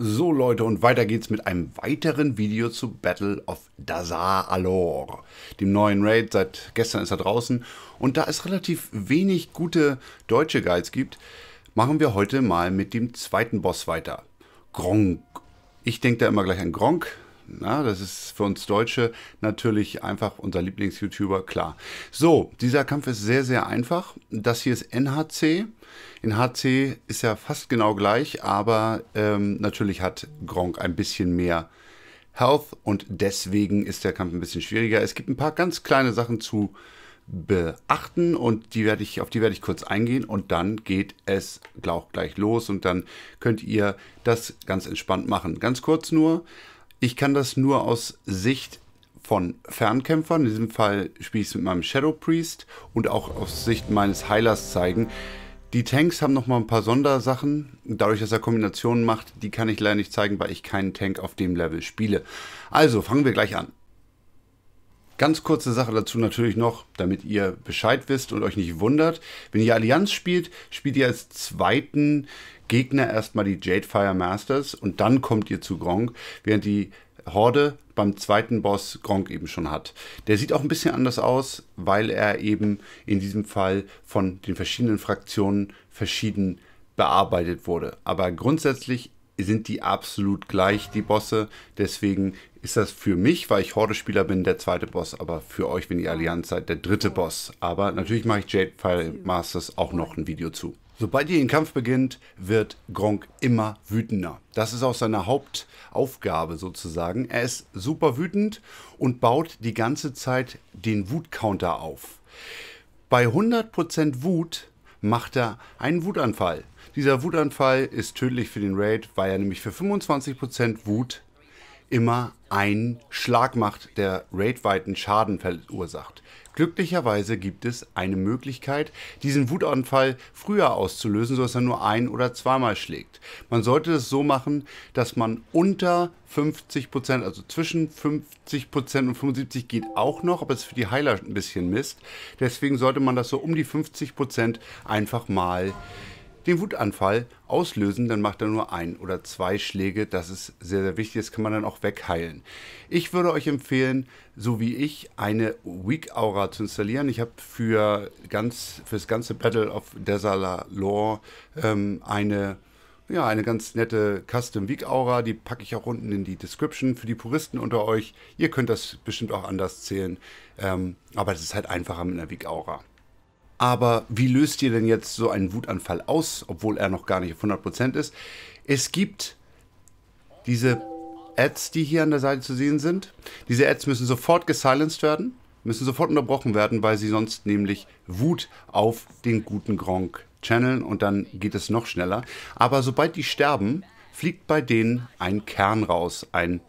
So Leute, und weiter geht's mit einem weiteren Video zu Battle of Dazar Alor, dem neuen Raid. Seit gestern ist er draußen. Und da es relativ wenig gute deutsche Guides gibt, machen wir heute mal mit dem zweiten Boss weiter. Gronk. Ich denke da immer gleich an Gronk, na, das ist für uns Deutsche natürlich einfach unser Lieblings-YouTuber, klar. So, dieser Kampf ist sehr, sehr einfach. Das hier ist NHC. In HC ist ja fast genau gleich, aber ähm, natürlich hat Gronk ein bisschen mehr Health und deswegen ist der Kampf ein bisschen schwieriger. Es gibt ein paar ganz kleine Sachen zu beachten und die werde ich, auf die werde ich kurz eingehen und dann geht es auch gleich los und dann könnt ihr das ganz entspannt machen. Ganz kurz nur, ich kann das nur aus Sicht von Fernkämpfern, in diesem Fall spiele ich es mit meinem Shadow Priest und auch aus Sicht meines Heilers zeigen. Die Tanks haben nochmal ein paar Sondersachen. Dadurch, dass er Kombinationen macht, die kann ich leider nicht zeigen, weil ich keinen Tank auf dem Level spiele. Also fangen wir gleich an. Ganz kurze Sache dazu natürlich noch, damit ihr Bescheid wisst und euch nicht wundert. Wenn ihr Allianz spielt, spielt ihr als zweiten Gegner erstmal die Jadefire Masters und dann kommt ihr zu Gronk, während die Horde beim zweiten Boss Gronk eben schon hat. Der sieht auch ein bisschen anders aus, weil er eben in diesem Fall von den verschiedenen Fraktionen verschieden bearbeitet wurde. Aber grundsätzlich sind die absolut gleich, die Bosse. Deswegen ist das für mich, weil ich Horde-Spieler bin, der zweite Boss, aber für euch, wenn ihr Allianz seid, der dritte Boss. Aber natürlich mache ich Jade File Masters auch noch ein Video zu. Sobald ihr den Kampf beginnt, wird Gronk immer wütender. Das ist auch seine Hauptaufgabe sozusagen. Er ist super wütend und baut die ganze Zeit den Wutcounter auf. Bei 100% Wut macht er einen Wutanfall. Dieser Wutanfall ist tödlich für den Raid, weil er nämlich für 25% Wut immer einen Schlag macht, der raidweiten Schaden verursacht. Glücklicherweise gibt es eine Möglichkeit, diesen Wutanfall früher auszulösen, sodass er nur ein- oder zweimal schlägt. Man sollte es so machen, dass man unter 50%, Prozent, also zwischen 50% Prozent und 75% geht auch noch, aber es ist für die Heiler ein bisschen Mist. Deswegen sollte man das so um die 50% Prozent einfach mal den Wutanfall auslösen, dann macht er nur ein oder zwei Schläge. Das ist sehr, sehr wichtig. Das kann man dann auch wegheilen. Ich würde euch empfehlen, so wie ich, eine Weak Aura zu installieren. Ich habe für ganz fürs ganze Battle of Desalor ähm, eine ja, eine ganz nette Custom Weak Aura, die packe ich auch unten in die Description für die Puristen unter euch. Ihr könnt das bestimmt auch anders zählen, ähm, aber es ist halt einfacher mit einer Weak Aura. Aber wie löst ihr denn jetzt so einen Wutanfall aus, obwohl er noch gar nicht auf 100% ist? Es gibt diese Ads, die hier an der Seite zu sehen sind. Diese Ads müssen sofort gesilenced werden, müssen sofort unterbrochen werden, weil sie sonst nämlich Wut auf den guten Gronk channeln und dann geht es noch schneller. Aber sobald die sterben, fliegt bei denen ein Kern raus, ein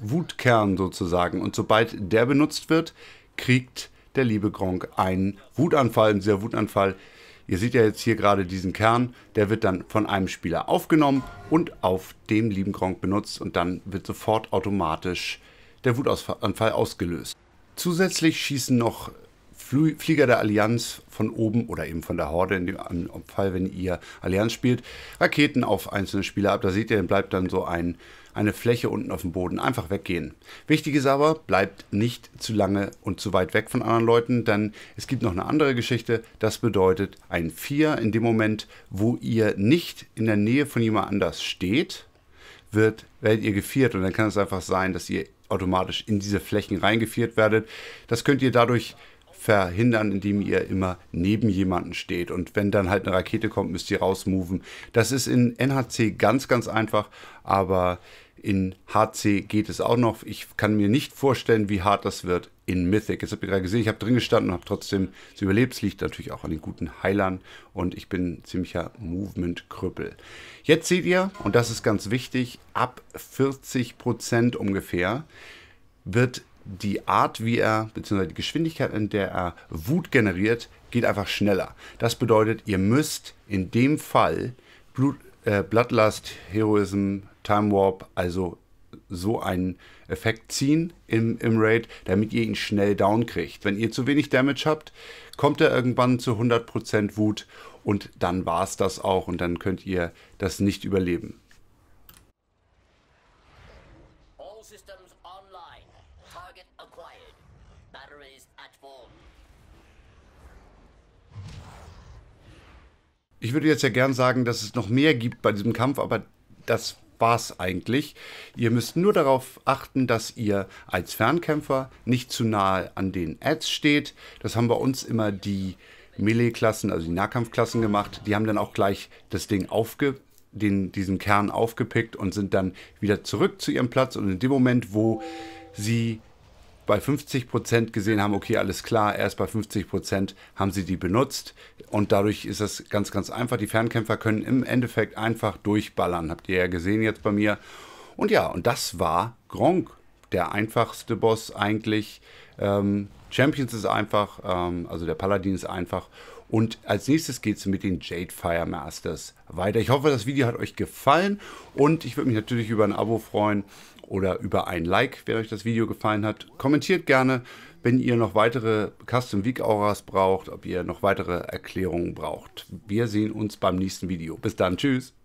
Wutkern sozusagen. Und sobald der benutzt wird, kriegt der liebe Gronk einen Wutanfall, einen sehr Wutanfall. Ihr seht ja jetzt hier gerade diesen Kern, der wird dann von einem Spieler aufgenommen und auf dem lieben Gronk benutzt und dann wird sofort automatisch der Wutanfall ausgelöst. Zusätzlich schießen noch Flieger der Allianz von oben oder eben von der Horde in dem Fall, wenn ihr Allianz spielt, Raketen auf einzelne Spieler ab. Da seht ihr, dann bleibt dann so ein, eine Fläche unten auf dem Boden. Einfach weggehen. Wichtig ist aber, bleibt nicht zu lange und zu weit weg von anderen Leuten, denn es gibt noch eine andere Geschichte. Das bedeutet ein 4 in dem Moment, wo ihr nicht in der Nähe von jemand anders steht, wird, werdet ihr geviert und dann kann es einfach sein, dass ihr automatisch in diese Flächen reingeviert werdet. Das könnt ihr dadurch verhindern, indem ihr immer neben jemanden steht. Und wenn dann halt eine Rakete kommt, müsst ihr rausmoven. Das ist in NHC ganz, ganz einfach, aber in HC geht es auch noch. Ich kann mir nicht vorstellen, wie hart das wird in Mythic. Jetzt habt ihr gerade gesehen, ich habe drin gestanden und habe trotzdem es überlebt. Es liegt natürlich auch an den guten Heilern und ich bin ziemlicher Movement-Krüppel. Jetzt seht ihr, und das ist ganz wichtig, ab 40% Prozent ungefähr wird die Art, wie er, beziehungsweise die Geschwindigkeit, in der er Wut generiert, geht einfach schneller. Das bedeutet, ihr müsst in dem Fall Blut, äh, Bloodlust, Heroism, Time Warp, also so einen Effekt ziehen im, im Raid, damit ihr ihn schnell down kriegt. Wenn ihr zu wenig Damage habt, kommt er irgendwann zu 100% Wut und dann war es das auch und dann könnt ihr das nicht überleben. All systems online. Target acquired. Batteries at full. Ich würde jetzt ja gern sagen, dass es noch mehr gibt bei diesem Kampf, aber das war's eigentlich. Ihr müsst nur darauf achten, dass ihr als Fernkämpfer nicht zu nahe an den Ads steht. Das haben bei uns immer die Melee-Klassen, also die Nahkampfklassen gemacht. Die haben dann auch gleich das Ding aufgepackt den, diesen Kern aufgepickt und sind dann wieder zurück zu ihrem Platz. Und in dem Moment, wo sie bei 50 Prozent gesehen haben, okay, alles klar, erst bei 50 Prozent haben sie die benutzt. Und dadurch ist das ganz, ganz einfach. Die Fernkämpfer können im Endeffekt einfach durchballern. Habt ihr ja gesehen jetzt bei mir. Und ja, und das war Gronk, der einfachste Boss eigentlich. Ähm, Champions ist einfach, ähm, also der Paladin ist einfach. Und als nächstes geht es mit den Jade Fire Masters weiter. Ich hoffe, das Video hat euch gefallen und ich würde mich natürlich über ein Abo freuen oder über ein Like, wenn euch das Video gefallen hat. Kommentiert gerne, wenn ihr noch weitere Custom Week Auras braucht, ob ihr noch weitere Erklärungen braucht. Wir sehen uns beim nächsten Video. Bis dann, tschüss.